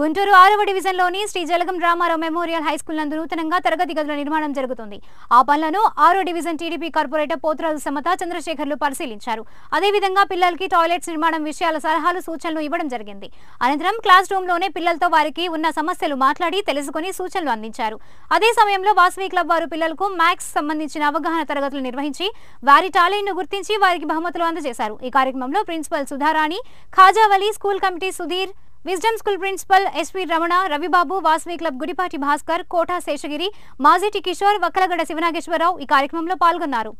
గుంటూరు ఆరవ డివిజన్లోని Shri Jalagam Ramarao memorial high school నందు నూతనంగా తరగతి గదుల నిర్మాణం జరుగుతుంది ఆ పనులను ఆరో division TDP corporator Pothuraju Samatha చంద్రశేఖర్లు పరిశీలించారు అదేవిధంగా పిల్లలకి టాయిలెట్స్ నిర్మాణం విషయాల సలహాలు సూచనలు ఇవ్వడం జరిగింది అనంతరం క్లాస్ లోనే పిల్లలతో వారికి ఉన్న సమస్యలు మాట్లాడి తెలుసుకుని సూచనలు అందించారు అదే సమయంలో వాసవి క్లబ్ వారు పిల్లలకు మ్యాథ్స్ సంబంధించిన అవగాహన తరగతులు నిర్వహించి వారి ను గుర్తించి వారికి బహుమతులు అందజేశారు ఈ కార్యక్రమంలో principal Sudharani Khajavali school committee Sudheer wisdom school principal S V Ramana Ravibabu Vasavi club Gudipati Bhaskar Kota Seshagiri మాజీటి కిషోర్ వక్కలగడ శివనాగేశ్వరరావు ఈ కార్యక్రమంలో పాల్గొన్నారు